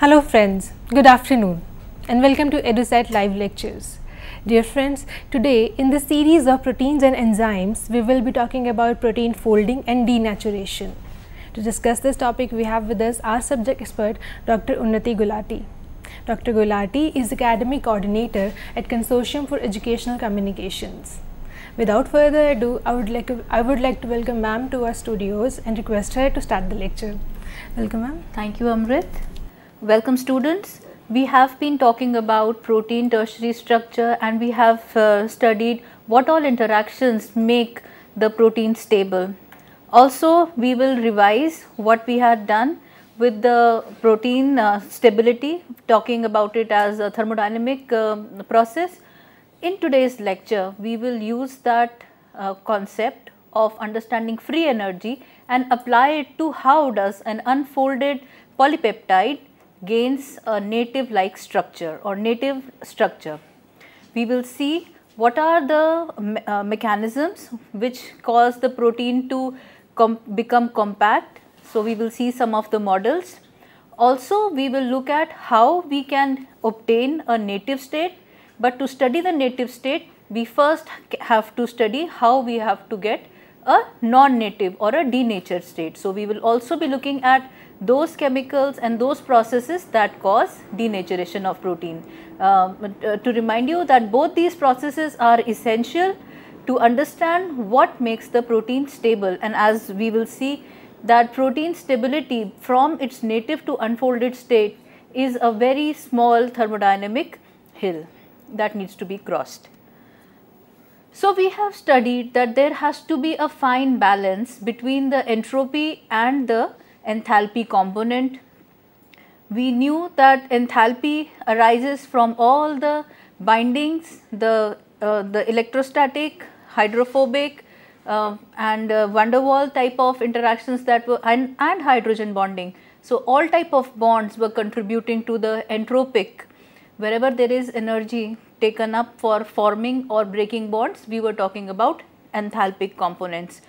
Hello friends, good afternoon and welcome to EduSat live lectures. Dear friends, today in the series of proteins and enzymes, we will be talking about protein folding and denaturation. To discuss this topic, we have with us our subject expert, Dr. Unnati Gulati. Dr. Gulati is Academic Coordinator at Consortium for Educational Communications. Without further ado, I would like, I would like to welcome ma'am to our studios and request her to start the lecture. Welcome ma'am. Thank you Amrit. Welcome students. We have been talking about protein tertiary structure and we have uh, studied what all interactions make the protein stable. Also, we will revise what we had done with the protein uh, stability, talking about it as a thermodynamic uh, process. In today's lecture, we will use that uh, concept of understanding free energy and apply it to how does an unfolded polypeptide gains a native like structure or native structure. We will see what are the me uh, mechanisms which cause the protein to com become compact. So, we will see some of the models. Also, we will look at how we can obtain a native state, but to study the native state, we first have to study how we have to get a non-native or a denatured state. So, we will also be looking at those chemicals and those processes that cause denaturation of protein. Um, uh, to remind you that both these processes are essential to understand what makes the protein stable and as we will see that protein stability from its native to unfolded state is a very small thermodynamic hill that needs to be crossed. So we have studied that there has to be a fine balance between the entropy and the enthalpy component. We knew that enthalpy arises from all the bindings, the, uh, the electrostatic hydrophobic uh, and uh, van der Waal type of interactions that were and, and hydrogen bonding. So, all type of bonds were contributing to the entropic. Wherever there is energy taken up for forming or breaking bonds, we were talking about enthalpic components.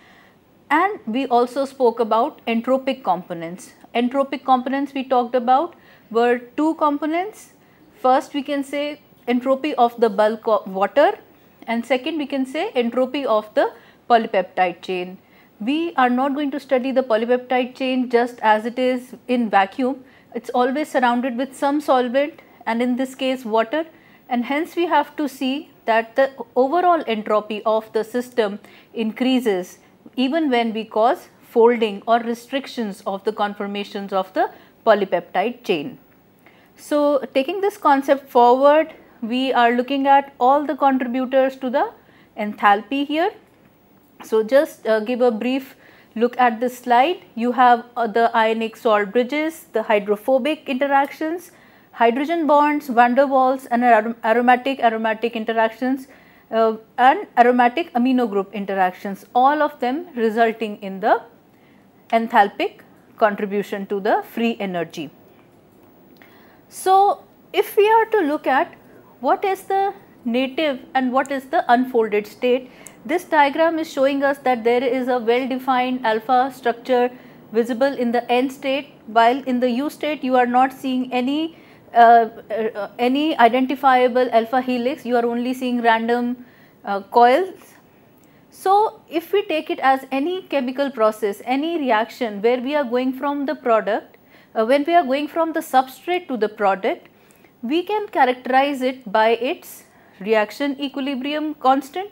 And we also spoke about entropic components. Entropic components we talked about were two components. First we can say entropy of the bulk of water and second we can say entropy of the polypeptide chain. We are not going to study the polypeptide chain just as it is in vacuum. It's always surrounded with some solvent and in this case water and hence we have to see that the overall entropy of the system increases even when we cause folding or restrictions of the conformations of the polypeptide chain. So, taking this concept forward we are looking at all the contributors to the enthalpy here. So, just uh, give a brief look at this slide. You have uh, the ionic salt bridges, the hydrophobic interactions, hydrogen bonds, van der Waals and arom aromatic aromatic interactions uh, and aromatic amino group interactions all of them resulting in the enthalpic contribution to the free energy. So, if we are to look at what is the native and what is the unfolded state. This diagram is showing us that there is a well defined alpha structure visible in the N state while in the U state you are not seeing any uh, uh, any identifiable alpha helix you are only seeing random uh, coils. So, if we take it as any chemical process any reaction where we are going from the product uh, when we are going from the substrate to the product we can characterize it by its reaction equilibrium constant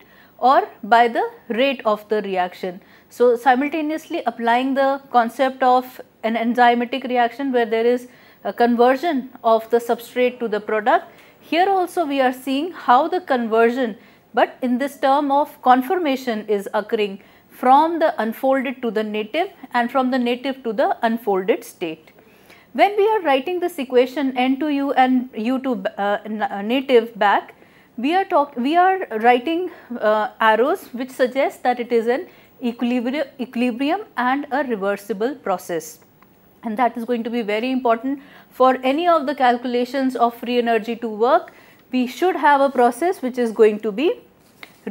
or by the rate of the reaction. So, simultaneously applying the concept of an enzymatic reaction where there is a conversion of the substrate to the product, here also we are seeing how the conversion but in this term of conformation is occurring from the unfolded to the native and from the native to the unfolded state. When we are writing this equation n to u and u to uh, uh, native back, we are talk we are writing uh, arrows which suggest that it is an equilibrium equilibrium and a reversible process and that is going to be very important for any of the calculations of free energy to work we should have a process which is going to be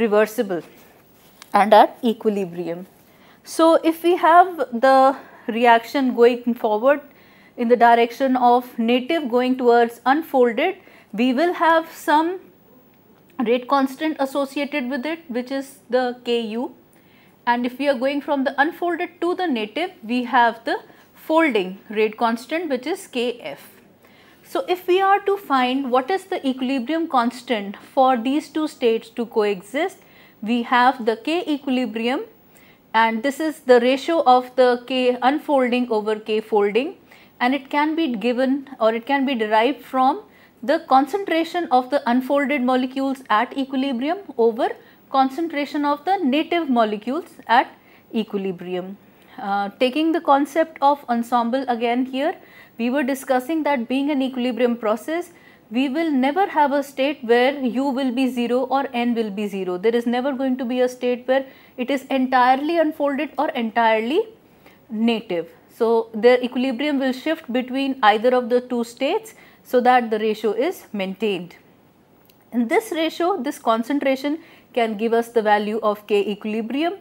reversible and at equilibrium so if we have the reaction going forward in the direction of native going towards unfolded, we will have some rate constant associated with it which is the Ku and if we are going from the unfolded to the native we have the folding rate constant which is Kf. So if we are to find what is the equilibrium constant for these two states to coexist we have the K equilibrium and this is the ratio of the K unfolding over K folding and it can be given or it can be derived from the concentration of the unfolded molecules at equilibrium over concentration of the native molecules at equilibrium. Uh, taking the concept of ensemble again here, we were discussing that being an equilibrium process, we will never have a state where u will be 0 or n will be 0. There is never going to be a state where it is entirely unfolded or entirely native. So, their equilibrium will shift between either of the two states so that the ratio is maintained. In this ratio, this concentration can give us the value of K equilibrium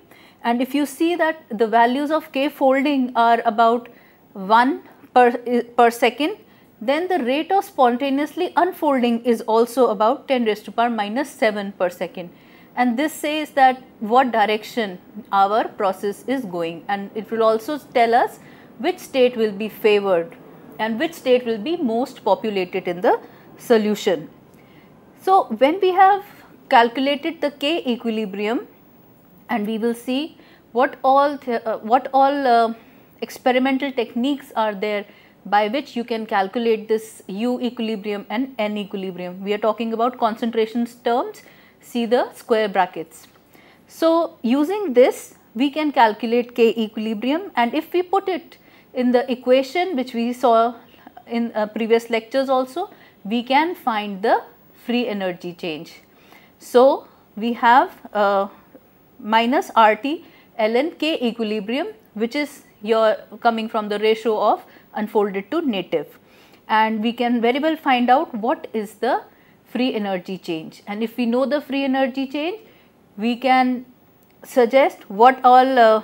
and if you see that the values of K folding are about 1 per, per second, then the rate of spontaneously unfolding is also about 10 raised to power minus 7 per second and this says that what direction our process is going and it will also tell us which state will be favored and which state will be most populated in the solution. So, when we have calculated the K equilibrium and we will see what all, uh, what all uh, experimental techniques are there by which you can calculate this U equilibrium and N equilibrium. We are talking about concentrations terms, see the square brackets. So, using this we can calculate K equilibrium and if we put it in the equation which we saw in uh, previous lectures also, we can find the free energy change. So, we have uh, minus RT ln K equilibrium which is your coming from the ratio of unfolded to native and we can very well find out what is the free energy change and if we know the free energy change we can suggest what all uh,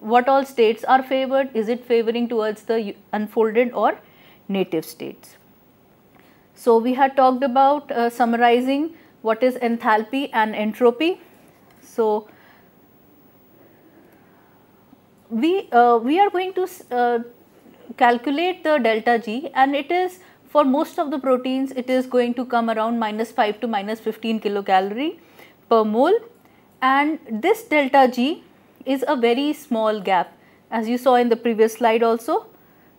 what all states are favored, is it favoring towards the unfolded or native states. So, we had talked about uh, summarizing what is enthalpy and entropy. So, we, uh, we are going to uh, calculate the delta G and it is for most of the proteins it is going to come around minus 5 to minus 15 kilocalorie per mole and this delta G is a very small gap. As you saw in the previous slide also,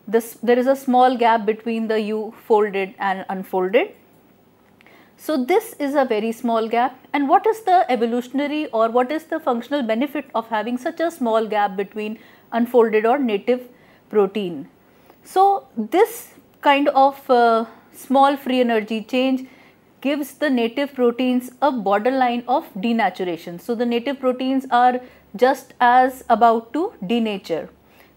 this, there is a small gap between the U folded and unfolded. So this is a very small gap and what is the evolutionary or what is the functional benefit of having such a small gap between unfolded or native protein. So this kind of uh, small free energy change gives the native proteins a borderline of denaturation. So the native proteins are just as about to denature.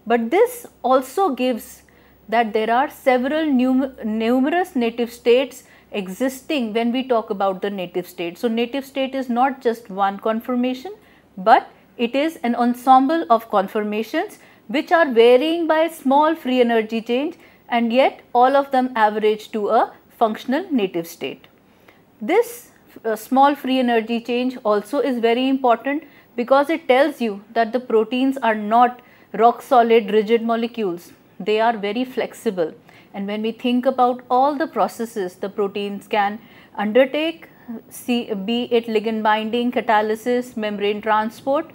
But this also gives that there are several num numerous native states existing when we talk about the native state. So, native state is not just one conformation, but it is an ensemble of conformations which are varying by small free energy change and yet all of them average to a functional native state. This uh, small free energy change also is very important because it tells you that the proteins are not rock solid rigid molecules. They are very flexible and when we think about all the processes the proteins can undertake, see, be it ligand binding, catalysis, membrane transport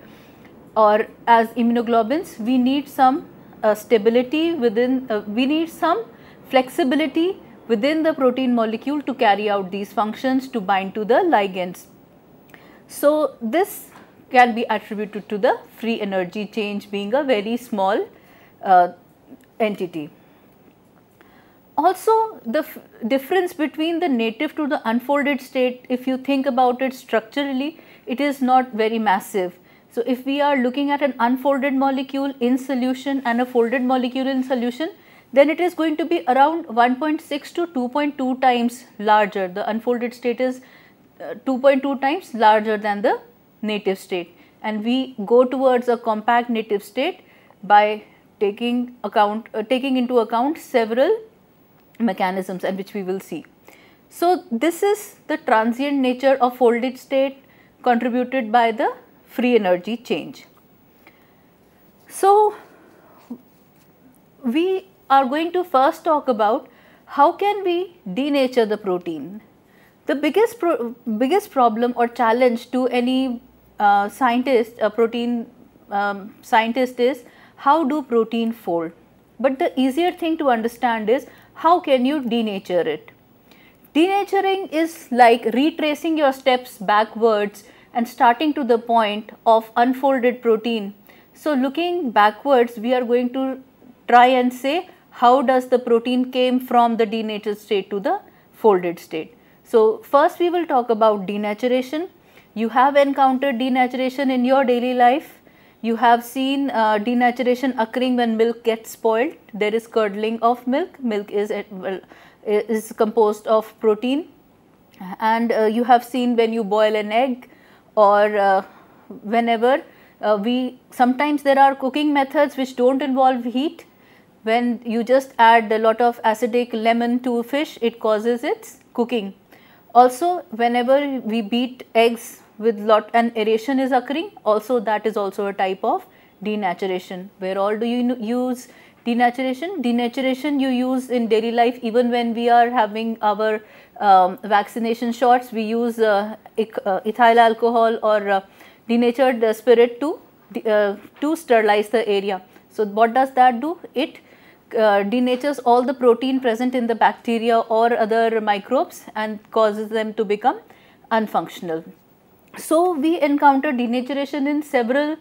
or as immunoglobins, we need some uh, stability within, uh, we need some flexibility within the protein molecule to carry out these functions to bind to the ligands. So, this can be attributed to the free energy change being a very small uh, entity. Also the difference between the native to the unfolded state if you think about it structurally it is not very massive. So if we are looking at an unfolded molecule in solution and a folded molecule in solution then it is going to be around 1.6 to 2.2 times larger the unfolded state is 2.2 uh, times larger than the native state and we go towards a compact native state by taking account uh, taking into account several mechanisms and which we will see. So, this is the transient nature of folded state contributed by the free energy change. So, we are going to first talk about how can we denature the protein. The biggest, pro biggest problem or challenge to any uh, scientist, a uh, protein um, scientist is how do protein fold? But the easier thing to understand is how can you denature it? Denaturing is like retracing your steps backwards and starting to the point of unfolded protein. So looking backwards, we are going to try and say how does the protein came from the denatured state to the folded state. So first we will talk about denaturation you have encountered denaturation in your daily life. You have seen uh, denaturation occurring when milk gets spoiled. There is curdling of milk. Milk is, well, is composed of protein. And uh, you have seen when you boil an egg or uh, whenever uh, we sometimes there are cooking methods which don't involve heat. When you just add a lot of acidic lemon to fish, it causes its cooking also whenever we beat eggs with lot and aeration is occurring also that is also a type of denaturation where all do you use denaturation denaturation you use in daily life even when we are having our um, vaccination shots we use uh, uh ethyl alcohol or uh, denatured spirit to uh, to sterilize the area so what does that do it uh, denatures all the protein present in the bacteria or other microbes and causes them to become unfunctional so, we encounter denaturation in several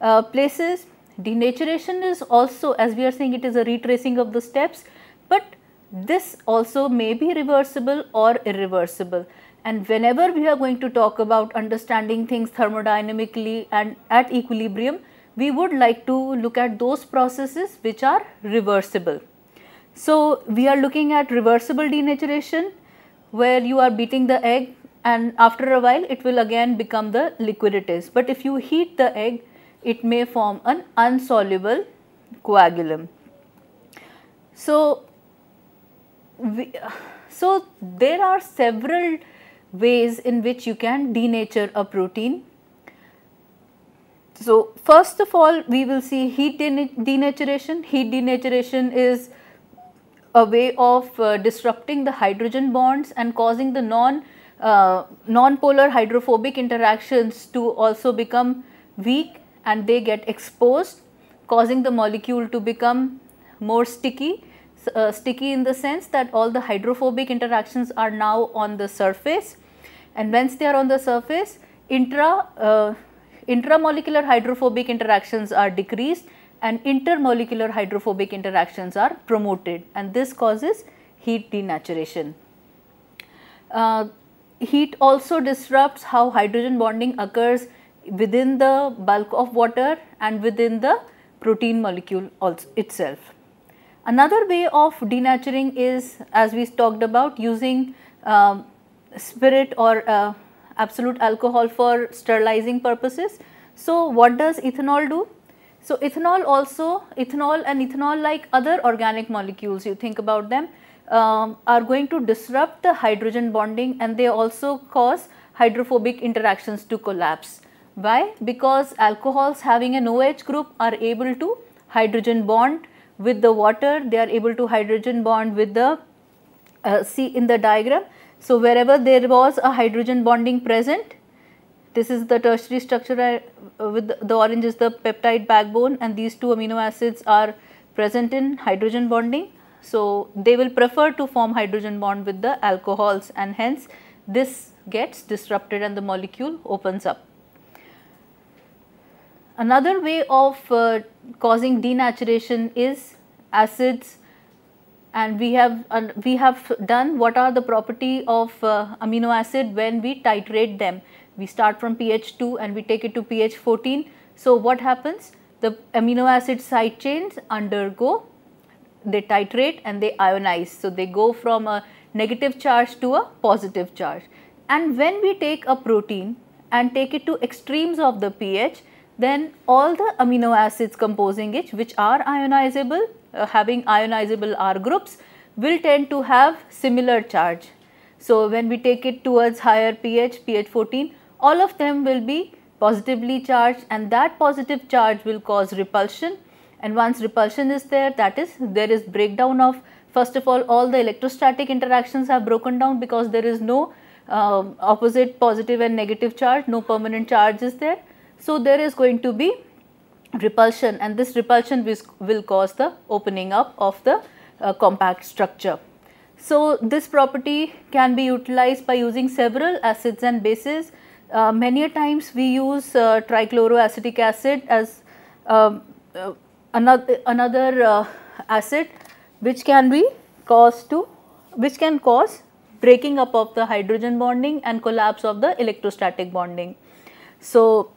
uh, places. Denaturation is also as we are saying it is a retracing of the steps, but this also may be reversible or irreversible. And whenever we are going to talk about understanding things thermodynamically and at equilibrium, we would like to look at those processes which are reversible. So, we are looking at reversible denaturation where you are beating the egg and after a while it will again become the liquid it is. But if you heat the egg, it may form an insoluble coagulum. So, we, so there are several ways in which you can denature a protein. So, first of all we will see heat denaturation. Heat denaturation is a way of uh, disrupting the hydrogen bonds and causing the non uh, polar hydrophobic interactions to also become weak and they get exposed causing the molecule to become more sticky. Uh, sticky in the sense that all the hydrophobic interactions are now on the surface and once they are on the surface intra uh, intramolecular hydrophobic interactions are decreased and intermolecular hydrophobic interactions are promoted and this causes heat denaturation. Uh, heat also disrupts how hydrogen bonding occurs within the bulk of water and within the protein molecule also itself. Another way of denaturing is as we talked about using um, spirit or uh, absolute alcohol for sterilizing purposes. So, what does ethanol do? So, ethanol also, ethanol and ethanol like other organic molecules you think about them, um, are going to disrupt the hydrogen bonding and they also cause hydrophobic interactions to collapse. Why? Because alcohols having an OH group are able to hydrogen bond with the water, they are able to hydrogen bond with the, uh, see in the diagram. So, wherever there was a hydrogen bonding present, this is the tertiary structure uh, with the orange is the peptide backbone and these two amino acids are present in hydrogen bonding so, they will prefer to form hydrogen bond with the alcohols and hence this gets disrupted and the molecule opens up. Another way of uh, causing denaturation is acids and we have uh, we have done what are the property of uh, amino acid when we titrate them. We start from pH 2 and we take it to pH 14. So, what happens? The amino acid side chains undergo they titrate and they ionize. So, they go from a negative charge to a positive charge. And when we take a protein and take it to extremes of the pH, then all the amino acids composing it which are ionizable, uh, having ionizable R groups will tend to have similar charge. So, when we take it towards higher pH, pH 14, all of them will be positively charged and that positive charge will cause repulsion and once repulsion is there that is there is breakdown of first of all all the electrostatic interactions have broken down because there is no uh, opposite positive and negative charge no permanent charge is there. So, there is going to be repulsion and this repulsion will cause the opening up of the uh, compact structure. So, this property can be utilized by using several acids and bases. Uh, many times we use uh, trichloroacetic acid as um, uh, another uh, acid which can be caused to which can cause breaking up of the hydrogen bonding and collapse of the electrostatic bonding. So,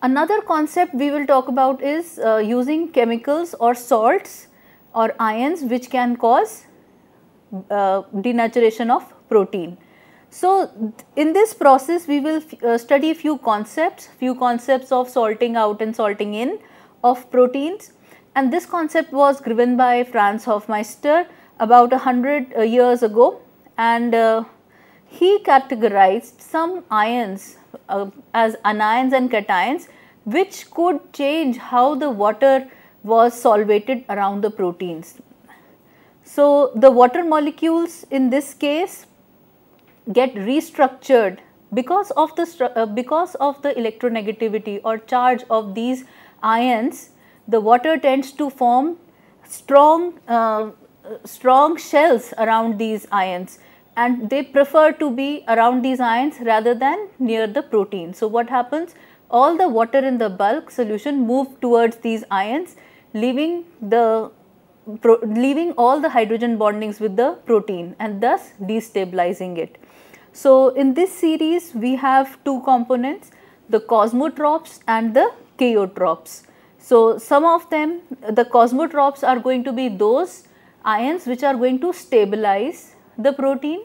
another concept we will talk about is uh, using chemicals or salts or ions which can cause uh, denaturation of protein. So, in this process we will uh, study few concepts, few concepts of salting out and salting in of proteins and this concept was given by Franz Hofmeister about a hundred uh, years ago and uh, he categorized some ions uh, as anions and cations which could change how the water was solvated around the proteins. So, the water molecules in this case get restructured because of the uh, because of the electronegativity or charge of these ions, the water tends to form strong, uh, strong shells around these ions and they prefer to be around these ions rather than near the protein. So, what happens? All the water in the bulk solution move towards these ions leaving the leaving all the hydrogen bondings with the protein and thus destabilizing it. So, in this series we have two components the cosmotrops and the kaotropes. So, some of them the cosmotropes are going to be those ions which are going to stabilize the protein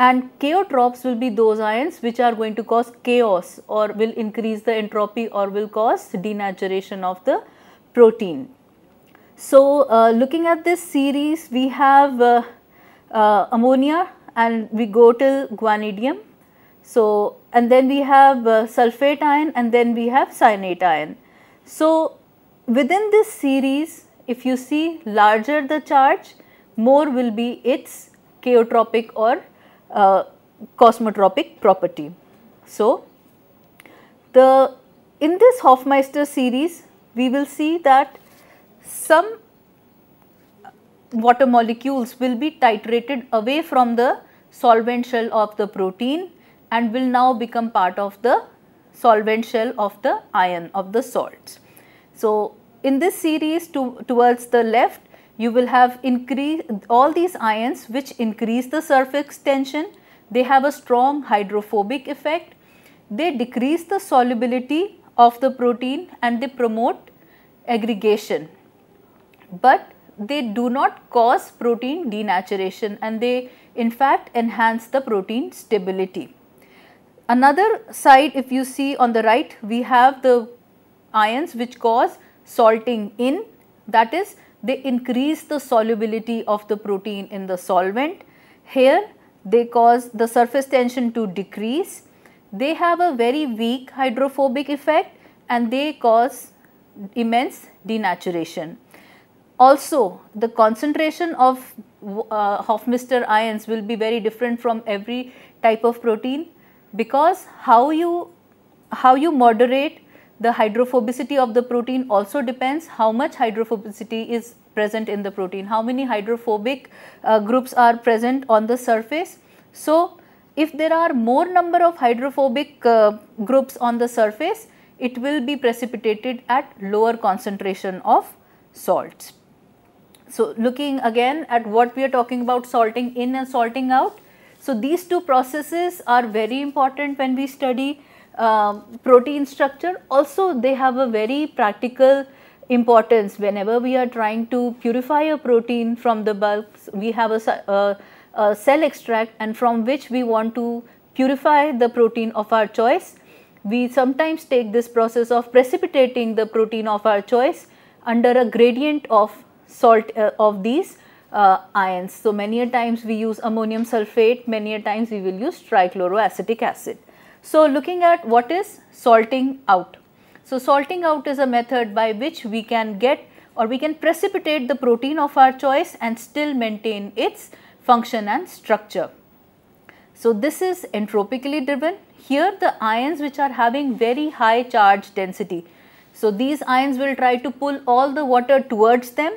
and kaotropes will be those ions which are going to cause chaos or will increase the entropy or will cause denaturation of the protein. So, uh, looking at this series we have uh, uh, ammonia and we go till guanidium so, and then we have uh, sulfate ion and then we have cyanate ion. So, within this series if you see larger the charge more will be its chaotropic or uh, cosmotropic property. So, the in this Hofmeister series we will see that some water molecules will be titrated away from the solvent shell of the protein and will now become part of the solvent shell of the ion of the salts. So, in this series to, towards the left you will have increase all these ions which increase the surface tension they have a strong hydrophobic effect they decrease the solubility of the protein and they promote aggregation but they do not cause protein denaturation and they in fact enhance the protein stability. Another side if you see on the right we have the ions which cause salting in that is they increase the solubility of the protein in the solvent. Here they cause the surface tension to decrease. They have a very weak hydrophobic effect and they cause immense denaturation. Also the concentration of uh, Hofmeister ions will be very different from every type of protein because how you how you moderate the hydrophobicity of the protein also depends how much hydrophobicity is present in the protein, how many hydrophobic uh, groups are present on the surface. So, if there are more number of hydrophobic uh, groups on the surface, it will be precipitated at lower concentration of salts. So, looking again at what we are talking about salting in and salting out, so, these two processes are very important when we study um, protein structure. Also, they have a very practical importance whenever we are trying to purify a protein from the bulk. We have a, a, a cell extract and from which we want to purify the protein of our choice. We sometimes take this process of precipitating the protein of our choice under a gradient of salt uh, of these uh, ions. So, many a times we use ammonium sulfate, many a times we will use trichloroacetic acid. So, looking at what is salting out. So, salting out is a method by which we can get or we can precipitate the protein of our choice and still maintain its function and structure. So, this is entropically driven. Here the ions which are having very high charge density. So, these ions will try to pull all the water towards them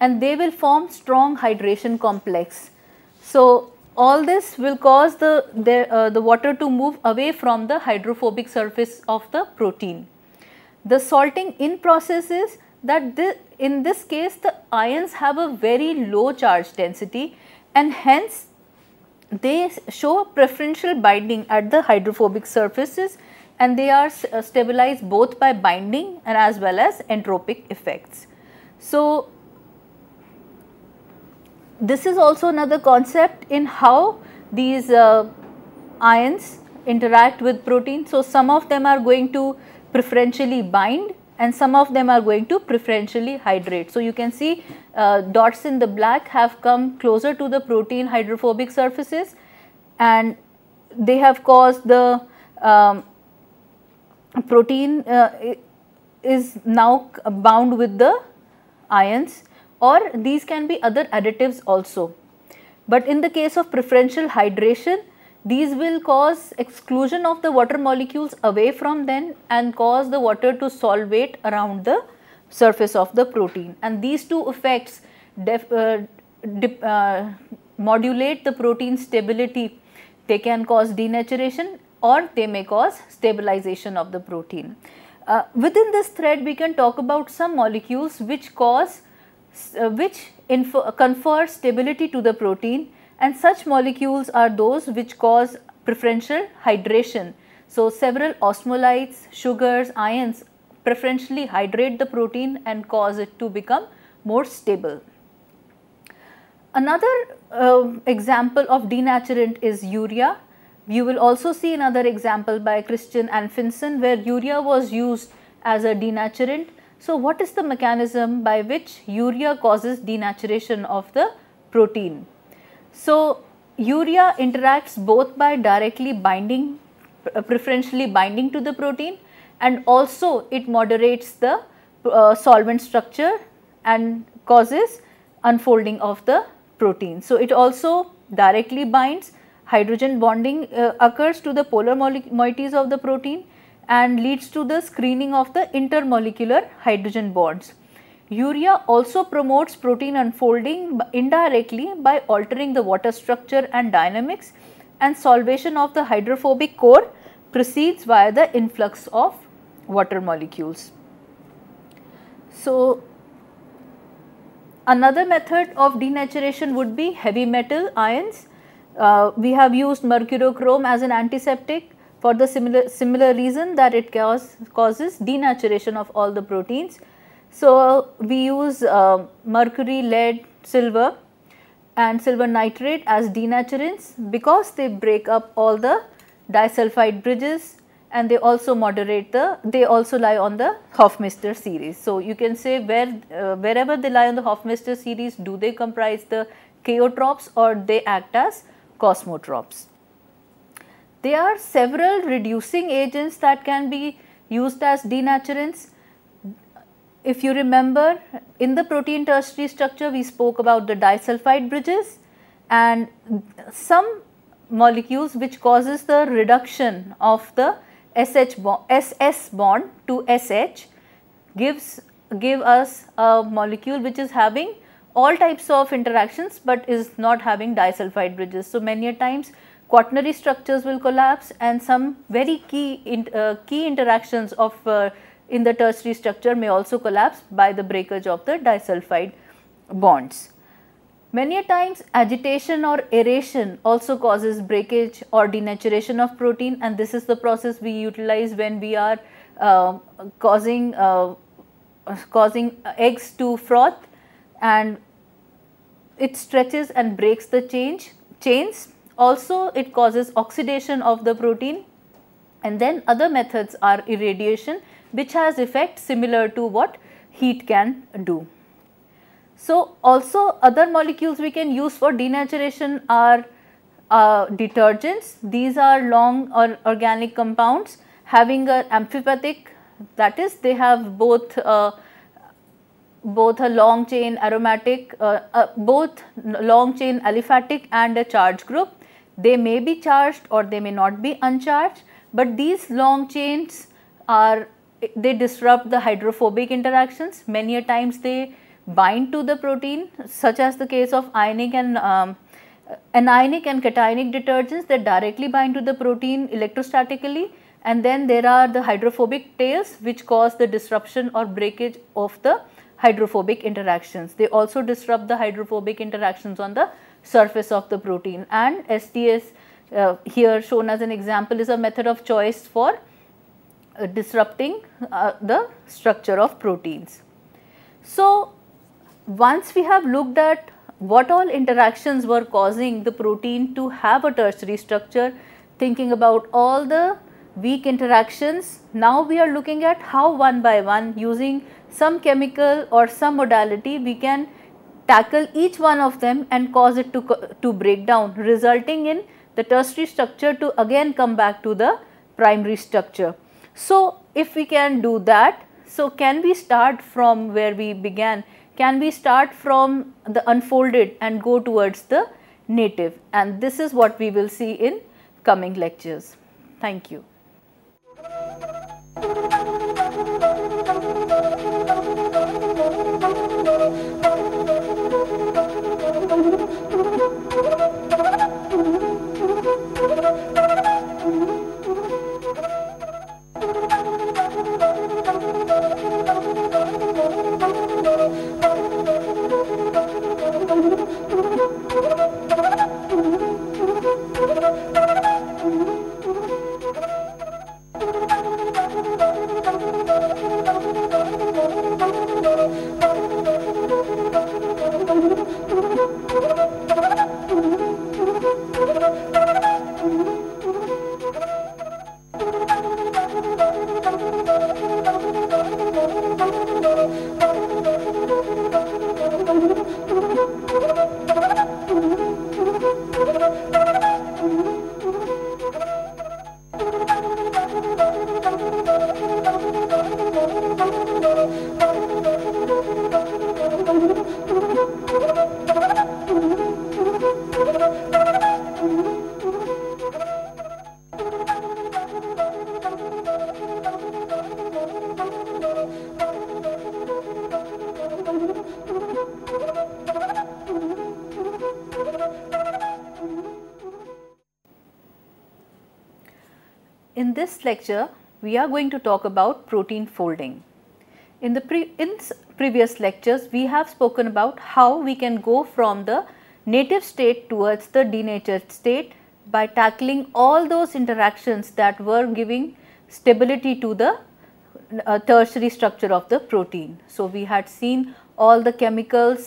and they will form strong hydration complex. So, all this will cause the, the, uh, the water to move away from the hydrophobic surface of the protein. The salting in process is that this, in this case the ions have a very low charge density and hence they show preferential binding at the hydrophobic surfaces and they are uh, stabilized both by binding and as well as entropic effects. So, this is also another concept in how these uh, ions interact with protein. So, some of them are going to preferentially bind and some of them are going to preferentially hydrate. So, you can see uh, dots in the black have come closer to the protein hydrophobic surfaces and they have caused the um, protein uh, is now bound with the ions or these can be other additives also. But in the case of preferential hydration, these will cause exclusion of the water molecules away from them and cause the water to solvate around the surface of the protein. And these two effects def, uh, dip, uh, modulate the protein stability. They can cause denaturation or they may cause stabilization of the protein. Uh, within this thread, we can talk about some molecules which cause uh, which infer, uh, confer stability to the protein and such molecules are those which cause preferential hydration. So, several osmolites, sugars, ions preferentially hydrate the protein and cause it to become more stable. Another uh, example of denaturant is urea. You will also see another example by Christian Anfinson where urea was used as a denaturant so, what is the mechanism by which urea causes denaturation of the protein? So, urea interacts both by directly binding, uh, preferentially binding to the protein and also it moderates the uh, solvent structure and causes unfolding of the protein. So, it also directly binds hydrogen bonding uh, occurs to the polar moieties of the protein and leads to the screening of the intermolecular hydrogen bonds. Urea also promotes protein unfolding indirectly by altering the water structure and dynamics and solvation of the hydrophobic core proceeds via the influx of water molecules. So, another method of denaturation would be heavy metal ions. Uh, we have used mercurochrome as an antiseptic for the similar, similar reason that it cause, causes denaturation of all the proteins. So, we use uh, mercury, lead, silver and silver nitrate as denaturants because they break up all the disulfide bridges and they also moderate the, they also lie on the Hofmeister series. So, you can say where, uh, wherever they lie on the Hofmeister series, do they comprise the kaotropes or they act as cosmotropes. There are several reducing agents that can be used as denaturants. If you remember in the protein tertiary structure we spoke about the disulfide bridges and some molecules which causes the reduction of the SH bond, SS bond to SH gives give us a molecule which is having all types of interactions but is not having disulfide bridges. So, many a times quaternary structures will collapse and some very key, in, uh, key interactions of uh, in the tertiary structure may also collapse by the breakage of the disulfide bonds. Many times agitation or aeration also causes breakage or denaturation of protein and this is the process we utilize when we are uh, causing, uh, causing eggs to froth and it stretches and breaks the change, chains also, it causes oxidation of the protein and then other methods are irradiation which has effect similar to what heat can do. So, also other molecules we can use for denaturation are uh, detergents. These are long or organic compounds having an amphipathic that is they have both uh, both a long chain aromatic uh, uh both long chain aliphatic and a charge group they may be charged or they may not be uncharged, but these long chains are they disrupt the hydrophobic interactions. Many a times they bind to the protein such as the case of ionic and um, anionic and cationic detergents that directly bind to the protein electrostatically and then there are the hydrophobic tails which cause the disruption or breakage of the hydrophobic interactions. They also disrupt the hydrophobic interactions on the surface of the protein and SDS uh, here shown as an example is a method of choice for uh, disrupting uh, the structure of proteins. So, once we have looked at what all interactions were causing the protein to have a tertiary structure, thinking about all the weak interactions, now we are looking at how one by one using some chemical or some modality we can tackle each one of them and cause it to, to break down resulting in the tertiary structure to again come back to the primary structure. So, if we can do that, so can we start from where we began? Can we start from the unfolded and go towards the native and this is what we will see in coming lectures. Thank you. Thank you. lecture, we are going to talk about protein folding. In the pre in previous lectures, we have spoken about how we can go from the native state towards the denatured state by tackling all those interactions that were giving stability to the uh, tertiary structure of the protein. So, we had seen all the chemicals,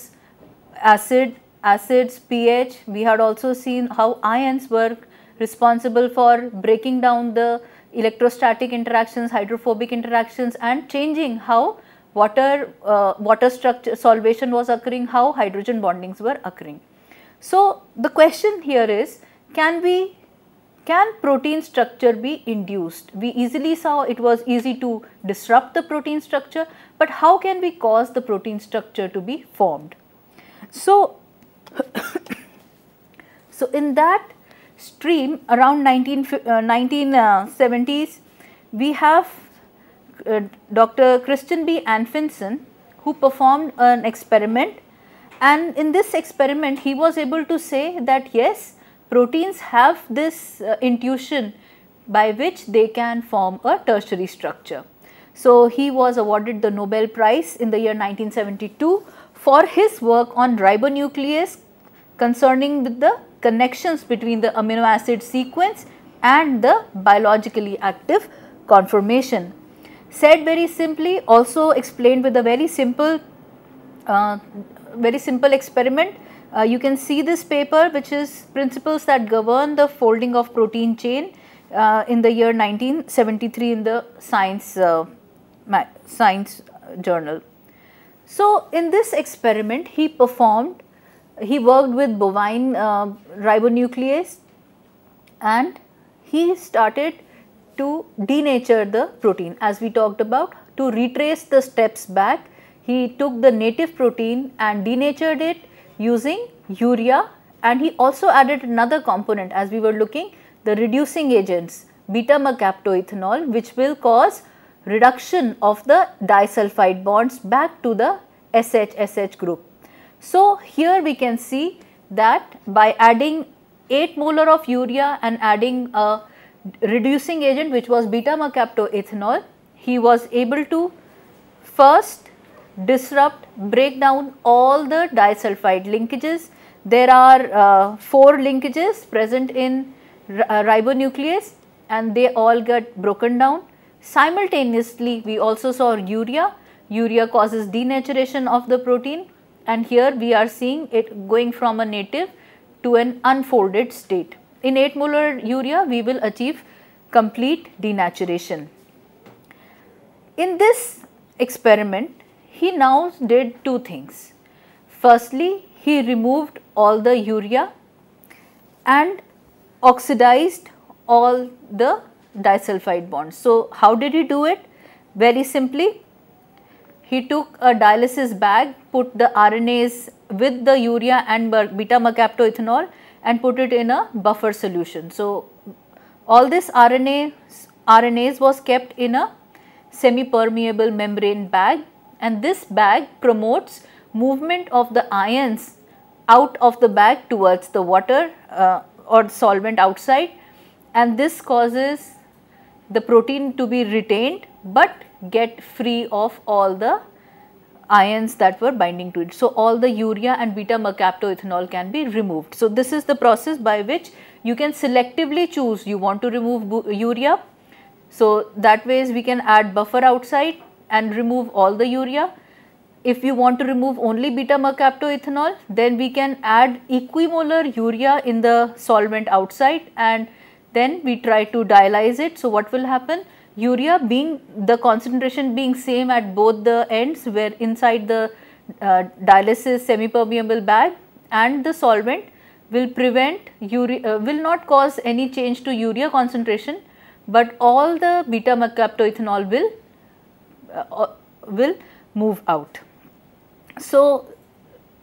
acid, acids, pH, we had also seen how ions were responsible for breaking down the electrostatic interactions, hydrophobic interactions and changing how water, uh, water structure solvation was occurring, how hydrogen bondings were occurring. So, the question here is can we can protein structure be induced? We easily saw it was easy to disrupt the protein structure, but how can we cause the protein structure to be formed? So, so in that stream around 19, uh, 1970s, uh, we have uh, Dr. Christian B. Anfinson who performed an experiment and in this experiment he was able to say that yes proteins have this uh, intuition by which they can form a tertiary structure. So, he was awarded the Nobel Prize in the year 1972 for his work on ribonuclease concerning with the connections between the amino acid sequence and the biologically active conformation. Said very simply, also explained with a very simple, uh, very simple experiment. Uh, you can see this paper which is principles that govern the folding of protein chain uh, in the year 1973 in the science, uh, science journal. So, in this experiment he performed he worked with bovine uh, ribonuclease and he started to denature the protein as we talked about to retrace the steps back he took the native protein and denatured it using urea and he also added another component as we were looking the reducing agents beta mercaptoethanol which will cause reduction of the disulfide bonds back to the SH-SH group. So here we can see that by adding 8 molar of urea and adding a reducing agent which was beta mercaptoethanol, he was able to first disrupt, break down all the disulfide linkages. There are uh, 4 linkages present in uh, ribonuclease and they all get broken down. Simultaneously, we also saw urea. Urea causes denaturation of the protein and here we are seeing it going from a native to an unfolded state. In 8 molar urea we will achieve complete denaturation. In this experiment he now did two things. Firstly he removed all the urea and oxidized all the disulfide bonds. So how did he do it? Very simply he took a dialysis bag, put the RNAs with the urea and beta mercaptoethanol and put it in a buffer solution. So, all this RNA, RNAs was kept in a semi-permeable membrane bag and this bag promotes movement of the ions out of the bag towards the water uh, or solvent outside and this causes the protein to be retained but get free of all the ions that were binding to it. So, all the urea and beta mercaptoethanol can be removed. So, this is the process by which you can selectively choose you want to remove urea. So, that ways we can add buffer outside and remove all the urea. If you want to remove only beta mercaptoethanol, then we can add equimolar urea in the solvent outside and then we try to dialyze it. So, what will happen? urea being the concentration being same at both the ends where inside the uh, dialysis semi-permeable bag and the solvent will prevent urea, uh, will not cause any change to urea concentration but all the beta mercaptoethanol will, uh, uh, will move out. So,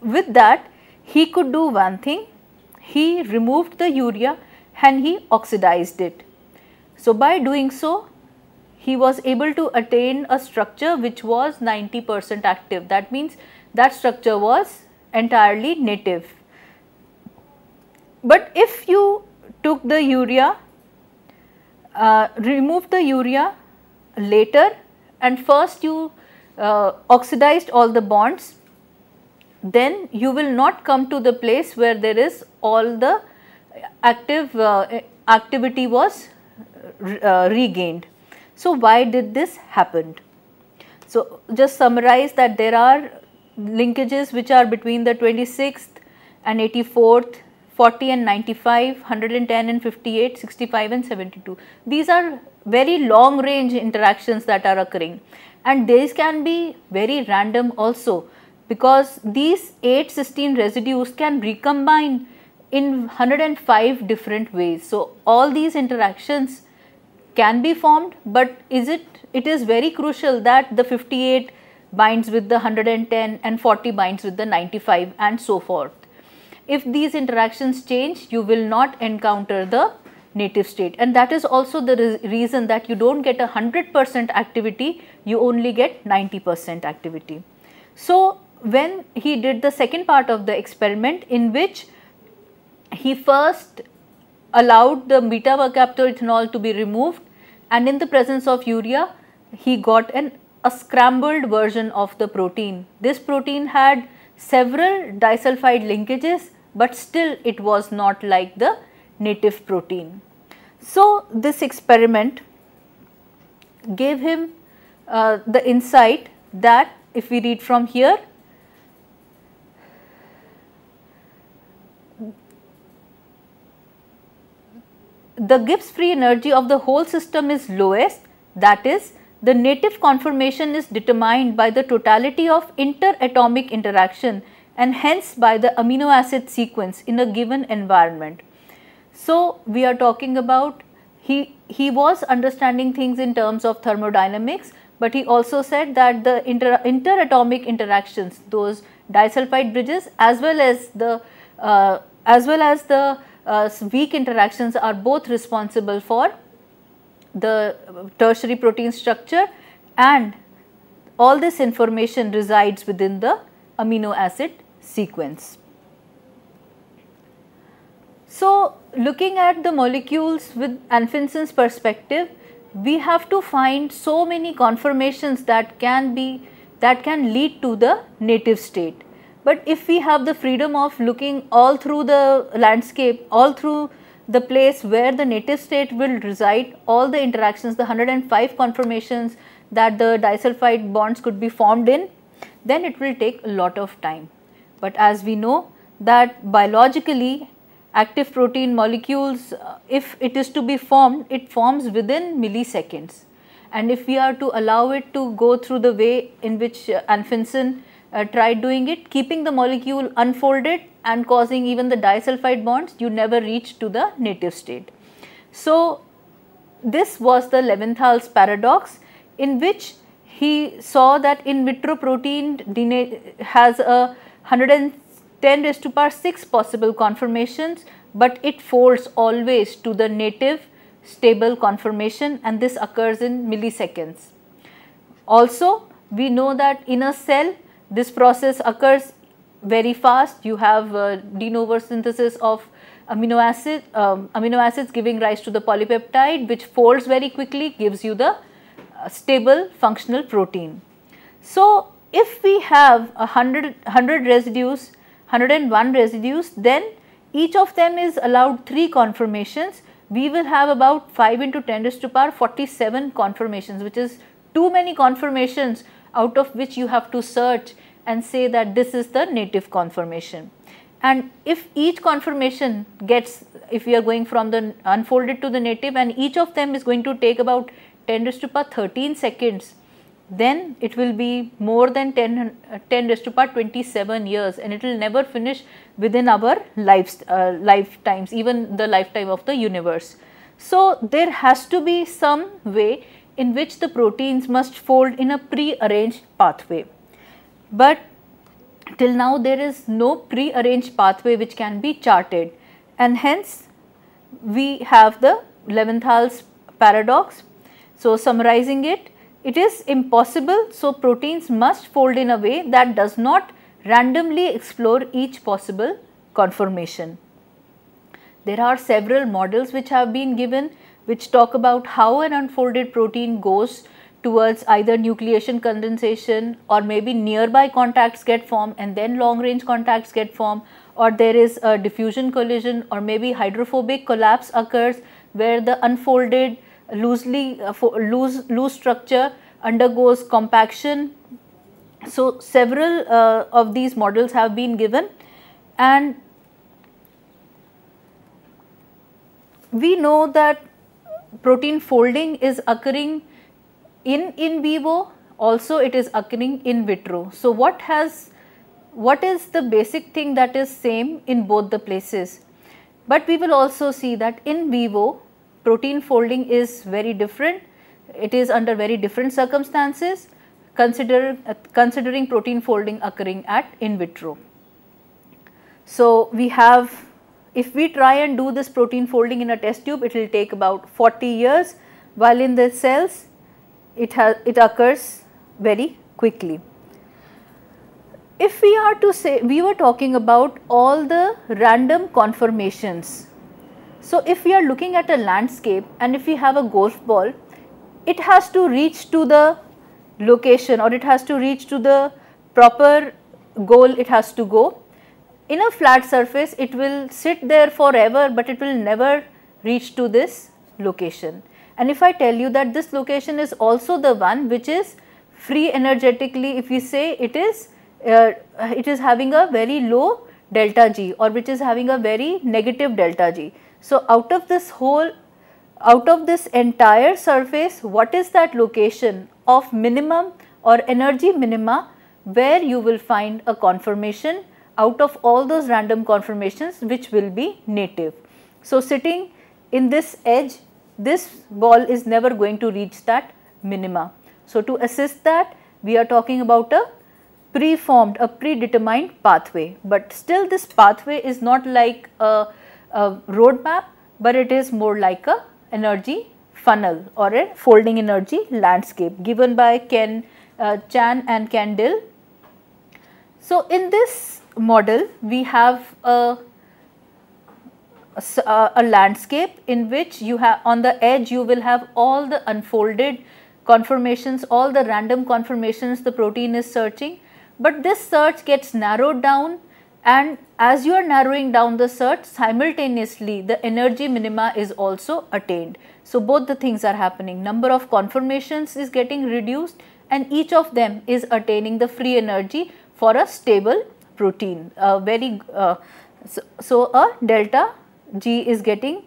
with that he could do one thing, he removed the urea and he oxidized it. So, by doing so he was able to attain a structure which was 90% active. That means that structure was entirely native. But if you took the urea, uh, removed the urea later and first you uh, oxidized all the bonds, then you will not come to the place where there is all the active uh, activity was uh, regained. So, why did this happen? So, just summarize that there are linkages which are between the 26th and 84th, 40 and 95, 110 and 58, 65 and 72. These are very long range interactions that are occurring and these can be very random also because these 8 cysteine residues can recombine in 105 different ways. So, all these interactions can be formed but is it it is very crucial that the 58 binds with the 110 and 40 binds with the 95 and so forth. If these interactions change you will not encounter the native state and that is also the re reason that you do not get a 100 percent activity you only get 90 percent activity. So, when he did the second part of the experiment in which he first allowed the beta ethanol to be removed and in the presence of urea he got an a scrambled version of the protein. This protein had several disulfide linkages but still it was not like the native protein. So, this experiment gave him uh, the insight that if we read from here the Gibbs free energy of the whole system is lowest that is the native conformation is determined by the totality of interatomic interaction and hence by the amino acid sequence in a given environment. So, we are talking about he, he was understanding things in terms of thermodynamics, but he also said that the inter, interatomic interactions, those disulfide bridges as well as the uh, as well as the uh, weak interactions are both responsible for the tertiary protein structure and all this information resides within the amino acid sequence. So, looking at the molecules with Anfinsen's perspective, we have to find so many conformations that can be that can lead to the native state. But if we have the freedom of looking all through the landscape, all through the place where the native state will reside, all the interactions, the 105 conformations that the disulfide bonds could be formed in, then it will take a lot of time. But as we know that biologically active protein molecules, uh, if it is to be formed, it forms within milliseconds. And if we are to allow it to go through the way in which uh, uh, try doing it, keeping the molecule unfolded and causing even the disulfide bonds, you never reach to the native state. So, this was the Leventhal's paradox in which he saw that in vitro protein DNA has a 110 raised to power 6 possible conformations, but it folds always to the native stable conformation and this occurs in milliseconds. Also, we know that in a cell this process occurs very fast. You have uh, de novo synthesis of amino acid, um, amino acids giving rise to the polypeptide which folds very quickly gives you the uh, stable functional protein. So, if we have 100, 100 residues, 101 residues then each of them is allowed 3 conformations we will have about 5 into 10 raised to power 47 conformations which is too many conformations out of which you have to search and say that this is the native conformation. And if each conformation gets, if we are going from the unfolded to the native and each of them is going to take about 10 raised to power 13 seconds, then it will be more than 10, 10 raised to power 27 years and it will never finish within our lives, uh, lifetimes, even the lifetime of the universe. So, there has to be some way in which the proteins must fold in a pre-arranged pathway. But till now there is no pre-arranged pathway which can be charted and hence we have the Leventhal's paradox. So, summarizing it, it is impossible so proteins must fold in a way that does not randomly explore each possible conformation. There are several models which have been given which talk about how an unfolded protein goes towards either nucleation condensation or maybe nearby contacts get formed and then long range contacts get formed or there is a diffusion collision or maybe hydrophobic collapse occurs where the unfolded loosely uh, loose loose structure undergoes compaction so several uh, of these models have been given and we know that protein folding is occurring in in vivo also it is occurring in vitro. So, what has what is the basic thing that is same in both the places? But we will also see that in vivo protein folding is very different, it is under very different circumstances consider, uh, considering protein folding occurring at in vitro. So, we have if we try and do this protein folding in a test tube, it will take about 40 years, while in the cells, it, it occurs very quickly. If we are to say, we were talking about all the random conformations. So, if we are looking at a landscape and if we have a golf ball, it has to reach to the location or it has to reach to the proper goal it has to go in a flat surface it will sit there forever but it will never reach to this location. And if I tell you that this location is also the one which is free energetically if we say it is uh, it is having a very low delta G or which is having a very negative delta G. So, out of this whole out of this entire surface what is that location of minimum or energy minima where you will find a conformation out of all those random conformations which will be native. So, sitting in this edge this ball is never going to reach that minima. So, to assist that we are talking about a preformed a predetermined pathway but still this pathway is not like a, a roadmap but it is more like a energy funnel or a folding energy landscape given by Ken uh, Chan and Kendall. So, in this model, we have a, a, a landscape in which you have on the edge you will have all the unfolded conformations, all the random conformations the protein is searching. But this search gets narrowed down and as you are narrowing down the search simultaneously the energy minima is also attained. So, both the things are happening number of conformations is getting reduced and each of them is attaining the free energy for a stable protein very uh, so, so, a delta G is getting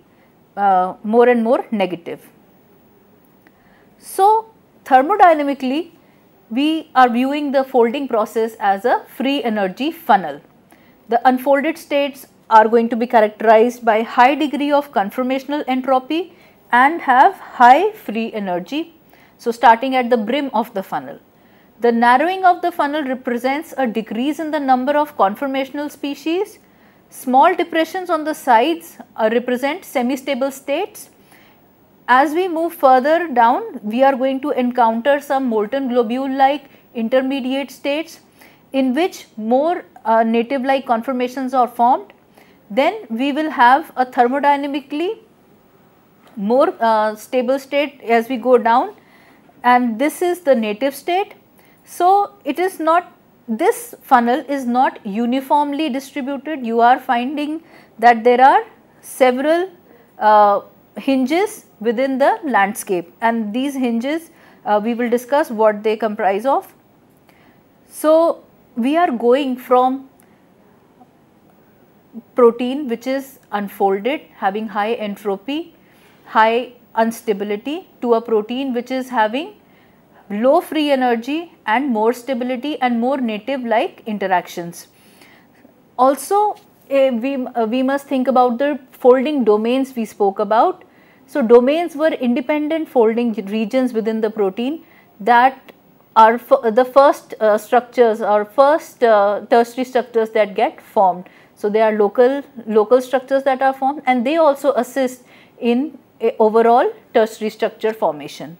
uh, more and more negative. So, thermodynamically we are viewing the folding process as a free energy funnel. The unfolded states are going to be characterized by high degree of conformational entropy and have high free energy. So, starting at the brim of the funnel. The narrowing of the funnel represents a decrease in the number of conformational species. Small depressions on the sides uh, represent semi-stable states. As we move further down, we are going to encounter some molten globule-like intermediate states in which more uh, native-like conformations are formed. Then we will have a thermodynamically more uh, stable state as we go down and this is the native state so, it is not this funnel is not uniformly distributed you are finding that there are several uh, hinges within the landscape and these hinges uh, we will discuss what they comprise of. So, we are going from protein which is unfolded having high entropy, high instability to a protein which is having low free energy and more stability and more native like interactions. Also uh, we, uh, we must think about the folding domains we spoke about. So, domains were independent folding regions within the protein that are the first uh, structures or first uh, tertiary structures that get formed. So, they are local, local structures that are formed and they also assist in eh, overall tertiary structure formation.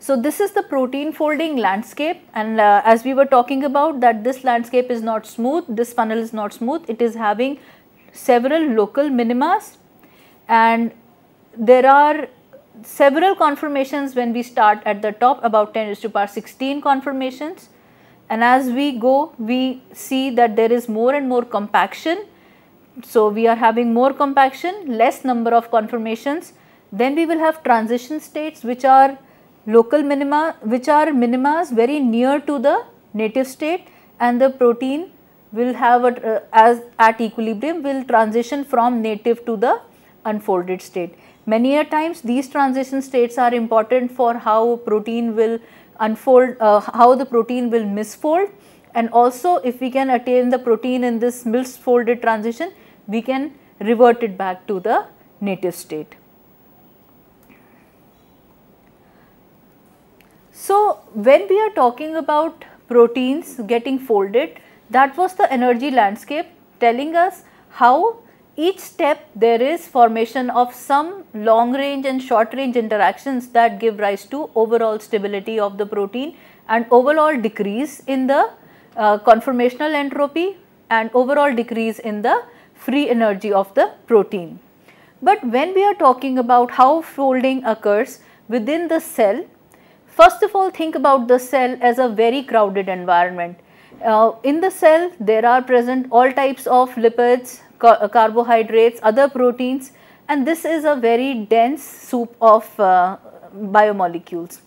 So this is the protein folding landscape and uh, as we were talking about that this landscape is not smooth, this funnel is not smooth, it is having several local minimas and there are several conformations when we start at the top about 10 raised to power 16 conformations and as we go we see that there is more and more compaction. So we are having more compaction, less number of conformations. Then we will have transition states which are local minima which are minimas very near to the native state and the protein will have a, uh, as at equilibrium will transition from native to the unfolded state. Many a times these transition states are important for how protein will unfold, uh, how the protein will misfold and also if we can attain the protein in this misfolded transition, we can revert it back to the native state. So, when we are talking about proteins getting folded, that was the energy landscape telling us how each step there is formation of some long range and short range interactions that give rise to overall stability of the protein and overall decrease in the uh, conformational entropy and overall decrease in the free energy of the protein. But when we are talking about how folding occurs within the cell, First of all, think about the cell as a very crowded environment. Uh, in the cell, there are present all types of lipids, car uh, carbohydrates, other proteins and this is a very dense soup of uh, biomolecules.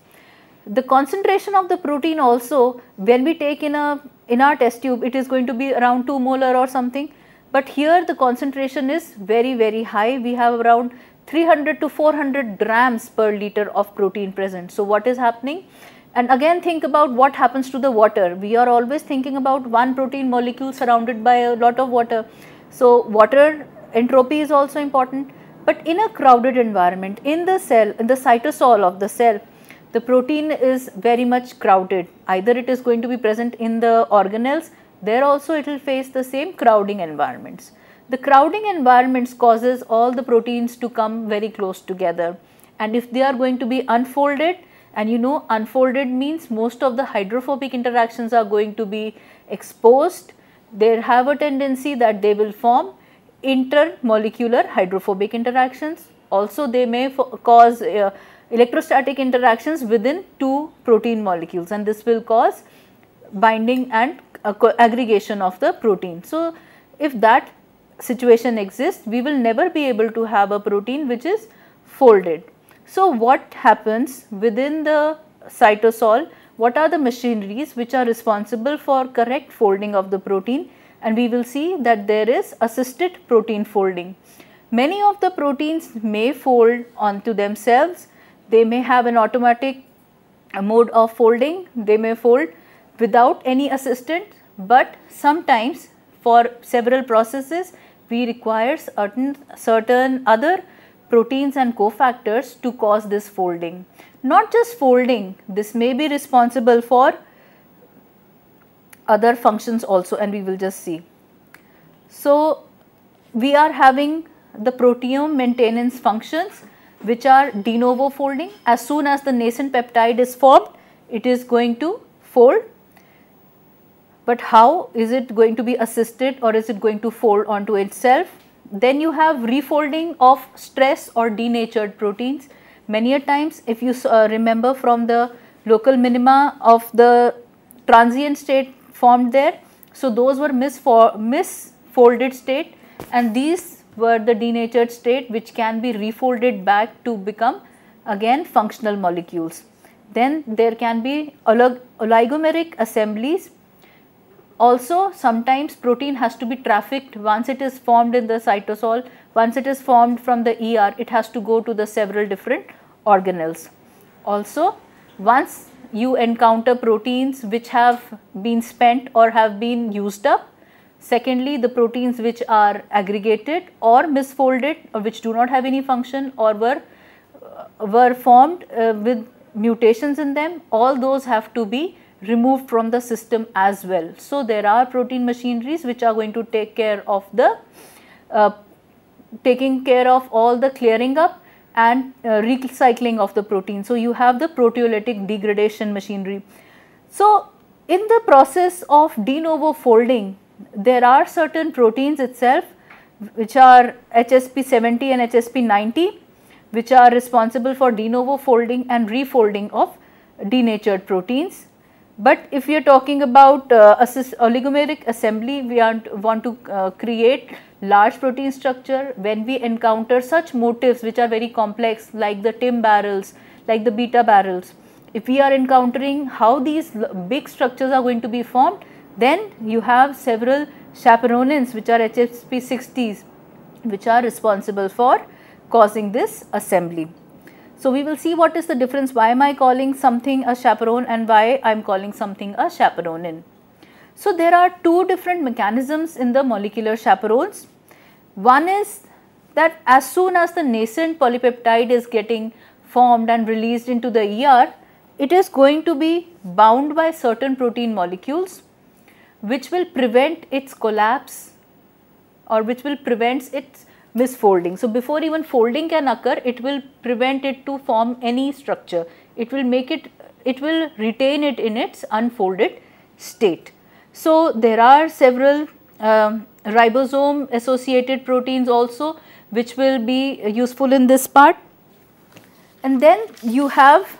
The concentration of the protein also when we take in a in our test tube it is going to be around 2 molar or something but here the concentration is very very high we have around 300 to 400 grams per liter of protein present. So, what is happening? And again think about what happens to the water. We are always thinking about one protein molecule surrounded by a lot of water. So, water entropy is also important. But in a crowded environment, in the cell, in the cytosol of the cell, the protein is very much crowded. Either it is going to be present in the organelles, there also it will face the same crowding environments the crowding environments causes all the proteins to come very close together and if they are going to be unfolded and you know unfolded means most of the hydrophobic interactions are going to be exposed they have a tendency that they will form intermolecular hydrophobic interactions also they may cause uh, electrostatic interactions within two protein molecules and this will cause binding and uh, aggregation of the protein. So, if that situation exists, we will never be able to have a protein which is folded. So, what happens within the cytosol? What are the machineries which are responsible for correct folding of the protein? And we will see that there is assisted protein folding. Many of the proteins may fold onto themselves. They may have an automatic mode of folding. They may fold without any assistance, but sometimes for several processes we require certain other proteins and cofactors to cause this folding. Not just folding, this may be responsible for other functions also and we will just see. So, we are having the proteome maintenance functions which are de novo folding. As soon as the nascent peptide is formed, it is going to fold but how is it going to be assisted or is it going to fold onto itself? Then you have refolding of stress or denatured proteins. Many a times if you uh, remember from the local minima of the transient state formed there, so those were misfolded state and these were the denatured state which can be refolded back to become again functional molecules. Then there can be oligomeric assemblies also sometimes protein has to be trafficked once it is formed in the cytosol, once it is formed from the ER it has to go to the several different organelles. Also once you encounter proteins which have been spent or have been used up, secondly the proteins which are aggregated or misfolded or which do not have any function or were, uh, were formed uh, with mutations in them all those have to be removed from the system as well. So, there are protein machineries which are going to take care of the uh, taking care of all the clearing up and uh, recycling of the protein. So, you have the proteolytic degradation machinery. So, in the process of de novo folding, there are certain proteins itself which are HSP70 and HSP90 which are responsible for de novo folding and refolding of denatured proteins. But if we are talking about uh, oligomeric assembly, we want to uh, create large protein structure. When we encounter such motifs which are very complex like the TIM barrels, like the beta barrels, if we are encountering how these big structures are going to be formed, then you have several chaperonins which are HSP60s which are responsible for causing this assembly. So we will see what is the difference why am I calling something a chaperone and why I am calling something a chaperonin. So there are two different mechanisms in the molecular chaperones. One is that as soon as the nascent polypeptide is getting formed and released into the ER, it is going to be bound by certain protein molecules which will prevent its collapse or which will prevent its misfolding. So before even folding can occur, it will prevent it to form any structure. It will make it, it will retain it in its unfolded state. So there are several um, ribosome associated proteins also which will be useful in this part. And then you have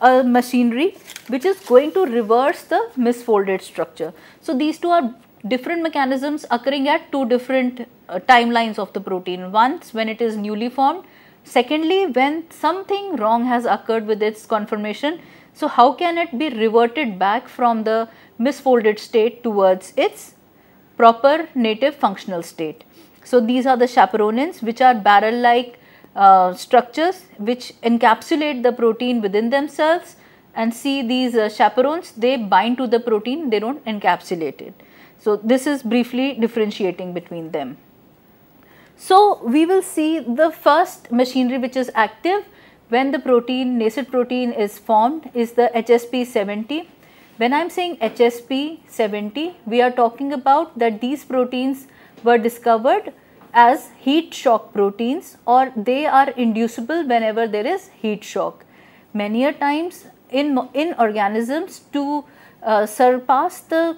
a machinery which is going to reverse the misfolded structure. So these two are different mechanisms occurring at two different uh, timelines of the protein. Once when it is newly formed, secondly when something wrong has occurred with its conformation. So, how can it be reverted back from the misfolded state towards its proper native functional state. So, these are the chaperonins which are barrel like uh, structures which encapsulate the protein within themselves and see these uh, chaperones they bind to the protein they do not encapsulate it. So, this is briefly differentiating between them. So, we will see the first machinery which is active when the protein nascent protein is formed is the HSP70. When I am saying HSP70, we are talking about that these proteins were discovered as heat shock proteins or they are inducible whenever there is heat shock. Many a times in, in organisms to uh, surpass the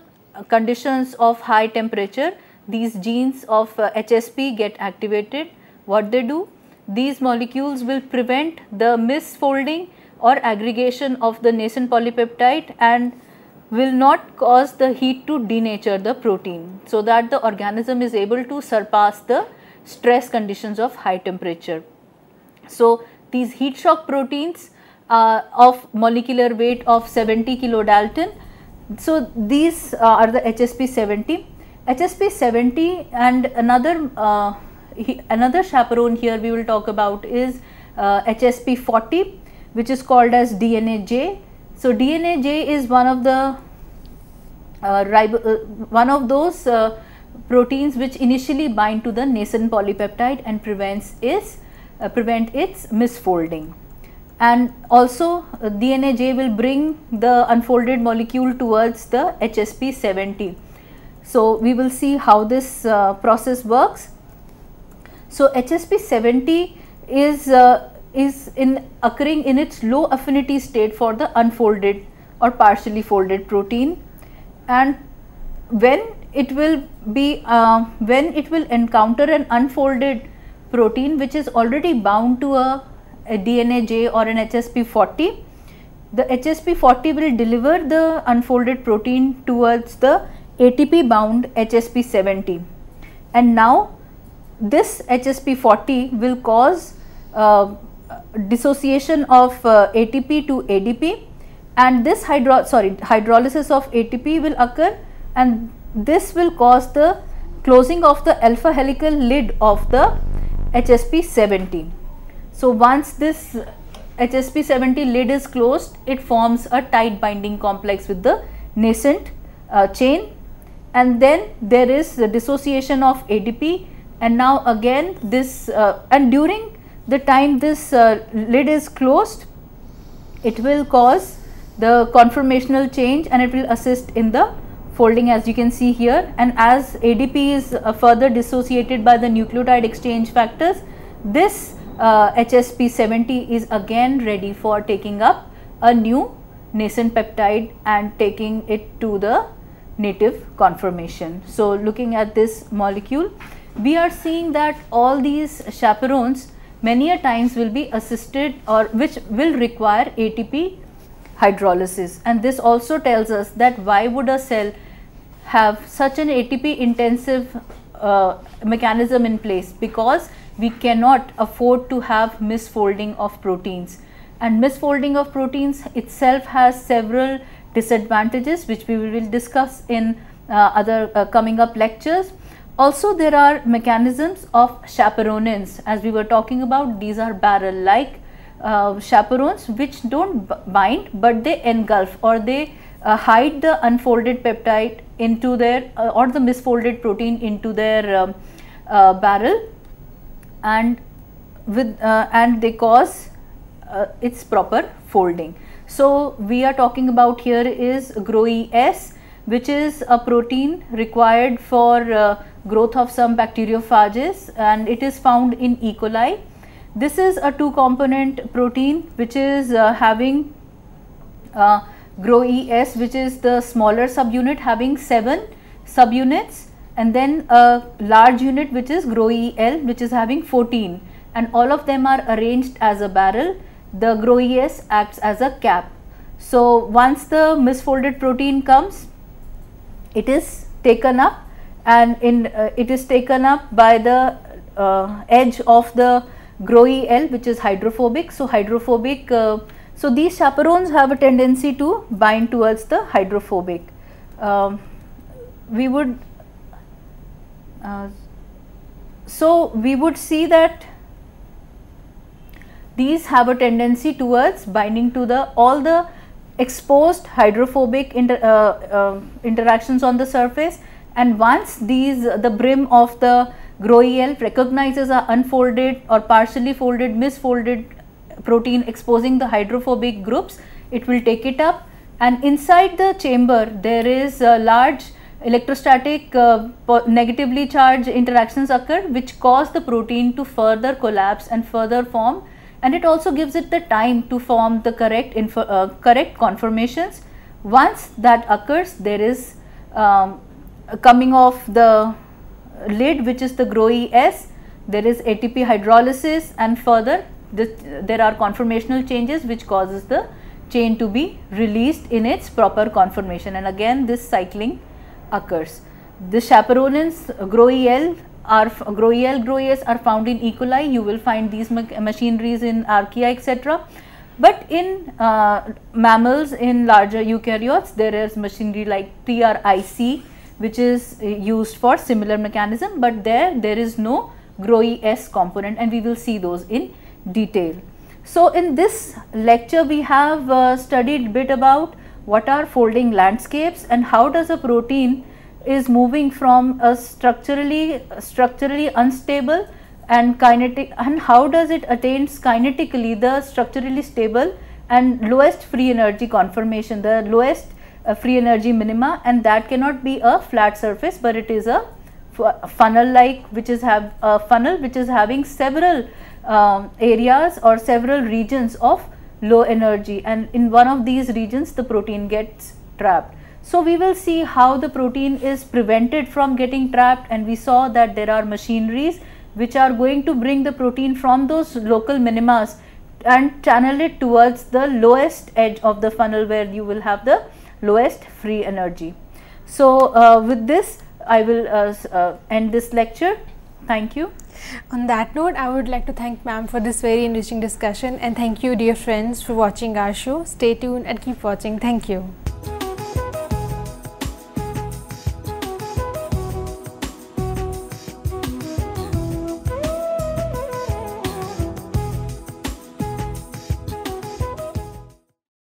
conditions of high temperature, these genes of uh, HSP get activated. What they do? These molecules will prevent the misfolding or aggregation of the nascent polypeptide and will not cause the heat to denature the protein so that the organism is able to surpass the stress conditions of high temperature. So, these heat shock proteins uh, of molecular weight of 70 kilodalton so these uh, are the HSP 70. HSP 70 and another uh, he, another chaperone here we will talk about is HSP uh, 40 which is called as DNA J. So DNA J is one of the uh, ribo, uh, one of those uh, proteins which initially bind to the nascent polypeptide and prevents its prevent its misfolding and also uh, DNAJ will bring the unfolded molecule towards the HSP70. So, we will see how this uh, process works. So, HSP70 is, uh, is in occurring in its low affinity state for the unfolded or partially folded protein and when it will be uh, when it will encounter an unfolded protein which is already bound to a a DNAJ or an HSP40. The HSP40 will deliver the unfolded protein towards the ATP bound HSP70 and now this HSP40 will cause uh, dissociation of uh, ATP to ADP and this hydro sorry hydrolysis of ATP will occur and this will cause the closing of the alpha helical lid of the HSP70. So once this HSP70 lid is closed, it forms a tight binding complex with the nascent uh, chain and then there is the dissociation of ADP and now again this uh, and during the time this uh, lid is closed, it will cause the conformational change and it will assist in the folding as you can see here and as ADP is uh, further dissociated by the nucleotide exchange factors, this uh, HSP70 is again ready for taking up a new nascent peptide and taking it to the native conformation. So, looking at this molecule, we are seeing that all these chaperones many a times will be assisted or which will require ATP hydrolysis and this also tells us that why would a cell have such an ATP intensive uh, mechanism in place because we cannot afford to have misfolding of proteins and misfolding of proteins itself has several disadvantages which we will discuss in uh, other uh, coming up lectures. Also there are mechanisms of chaperonins as we were talking about these are barrel like uh, chaperones which do not bind but they engulf or they uh, hide the unfolded peptide into their uh, or the misfolded protein into their um, uh, barrel and with uh, and they cause uh, its proper folding. So, we are talking about here is GROES which is a protein required for uh, growth of some bacteriophages and it is found in E. coli. This is a two component protein which is uh, having uh, GROES which is the smaller subunit having 7 subunits and then a large unit which is GROEL which is having 14 and all of them are arranged as a barrel. The GROES acts as a cap. So, once the misfolded protein comes, it is taken up and in uh, it is taken up by the uh, edge of the GROEL which is hydrophobic. So, hydrophobic, uh, so these chaperones have a tendency to bind towards the hydrophobic. Um, we would uh, so, we would see that these have a tendency towards binding to the all the exposed hydrophobic inter, uh, uh, interactions on the surface and once these the brim of the Groeil recognizes a unfolded or partially folded misfolded protein exposing the hydrophobic groups it will take it up and inside the chamber there is a large electrostatic uh, negatively charged interactions occur which cause the protein to further collapse and further form and it also gives it the time to form the correct uh, correct conformations once that occurs there is um, coming off the lid which is the growy s there is ATP hydrolysis and further this, there are conformational changes which causes the chain to be released in its proper conformation and again this cycling occurs. The chaperonins GroEL are GroEL Groes are found in E. coli. You will find these machineries in Archaea, etc. But in uh, mammals, in larger eukaryotes, there is machinery like PRIC, which is uh, used for similar mechanism. But there, there is no Groes component, and we will see those in detail. So, in this lecture, we have uh, studied bit about what are folding landscapes and how does a protein is moving from a structurally structurally unstable and kinetic and how does it attains kinetically the structurally stable and lowest free energy conformation the lowest uh, free energy minima and that cannot be a flat surface but it is a funnel like which is have a funnel which is having several um, areas or several regions of low energy and in one of these regions the protein gets trapped. So we will see how the protein is prevented from getting trapped and we saw that there are machineries which are going to bring the protein from those local minimas and channel it towards the lowest edge of the funnel where you will have the lowest free energy. So uh, with this I will uh, uh, end this lecture. Thank you. On that note, I would like to thank ma'am for this very enriching discussion and thank you dear friends for watching our show. Stay tuned and keep watching. Thank you.